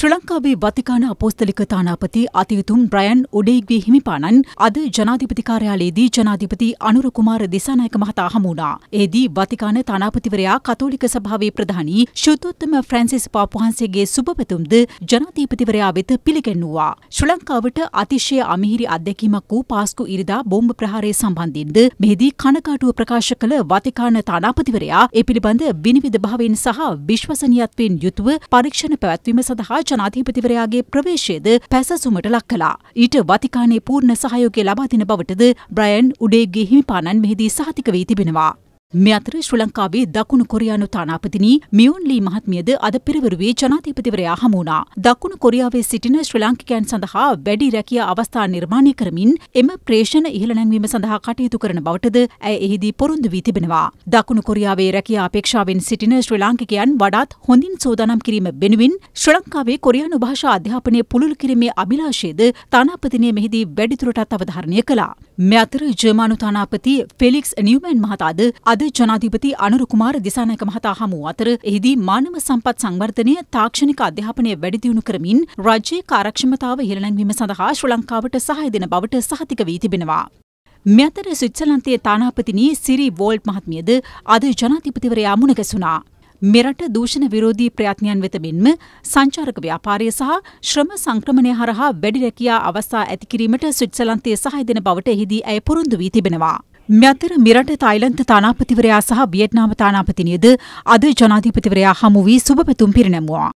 ශ්‍රී ලංකාවේ වතිකාන අපෝස්තලික තානාපති අතියුතුම් බ්‍රයන් උඩේග්වී හිමිපාණන් අද ජනාධිපති කාර්යාලයේදී ජනාධිපති අනුර කුමාර දිසානායක මහතා හමුණා. එෙහිදී වතිකාන තානාපතිවරයා කතෝලික සභාවේ ප්‍රධානී ශුද්ධෝත්තම ෆ්‍රැන්සිස් පාප් වහන්සේගේ සුබපැතුම්ද ජනාධිපතිවරයා වෙත පිළිගැන්වුවා. ශ්‍රී ලංකාවට අතිශය අමිහිරි අත්දැකීමක් වූ පාස්කු ඉරිදා බෝම්බ ප්‍රහාරය සම්බන්ධින්ද මෙහිදී කනකාටුව ප්‍රකාශ කළ වතිකාන තානාපතිවරයා ඒ පිළිබඳ විනිවිද භාවයෙන් සහ විශ්වසනීයත්වයෙන් යුතුව පරීක්ෂණ පැවැත්වීම සඳහා ජනාධිපතිවරයාගේ ප්‍රවේශයද පැසසුමට ලක් කලා. ඊට වතිකානයේ පූර්ණ සහයෝගය ලබාදින බවටද බ්‍රයන් උඩේගේ හිමිපාණන් මෙහිදී සහතික වී තිබෙනවා. මේ අතර ශ්‍රී ලංකාවේ දකුණු කොරියානු තානාපතිනි මියුන් ලී මහත්මියද අද පෙරවරුවේ ජනාධිපතිවරයා හමු වුණා. දකුණු කොරියාවේ සිටින ශ්‍රී ලාංකිකයන් සඳහා වැඩි රැකියා අවස්ථා නිර්මාණය කරමින් එම ප්‍රේෂණ ඉහළ නැංවීම සඳහා කටයුතු කරන බවටද ඇය එහිදී පොරොන්දු වී තිබෙනවා. දකුණු කොරියාවේ රැකියා අපේක්ෂාවෙන් සිටින ශ්‍රී ලාංකිකයන් වඩාත් හොඳින් සූදානම් කිරීම වෙනුවෙන් ශ්‍රී ලංකාවේ කොරියානු භාෂා අධ්‍යාපනය පුළුල් කිරීමේ අභිලාෂයද තානාපතිනිය මෙහිදී වැඩිදුරටත් අවධාරණය කළා. මේ අතර ජර්මානුතානාපති ෆෙලික්ස් නියමන් මහතාද අද ජනාධිපති අනුරුකුමාර දිසානායක මහතා හමු අතර එහිදී මානව සම්පත් සංවර්ධනය තාක්ෂණික අධ්‍යාපනය වැඩිදියුණු කරමින් රජයේ කාර්යක්ෂමතාව ඉහළනැන්වීම සඳහා ශ්‍රී ලංකාවට සහාය දෙන බවට සහතික වී තිබෙනවා. මෙතර ස්විට්සලන්තයේ තානාපතිනී සිරි වෝල්ට් මහත්මියද අද ජනාධිපතිවරයා මුණගැසුණා. මෙරට දූෂණ විරෝධී ප්‍රයත්නයන් වෙත මෙන්ම සංචාරක ව්‍යාපාරය සහ ශ්‍රම සංක්‍රමණය හරහා වැඩි රැකියා අවස්ථා ඇතිකිරීමට ස්විට්සලන්තයේ සහය දෙන බවට එහිදී ඇය පොරොන්දු වී තිබෙනවා. මෙතර මිරට තායිලන්ත තානාපතිවරයා සහ වියට්නාම තානාපතිනියද අද ජනාධිපතිවරයා හමු වී සුබපැතුම් පිරිනැමුවා.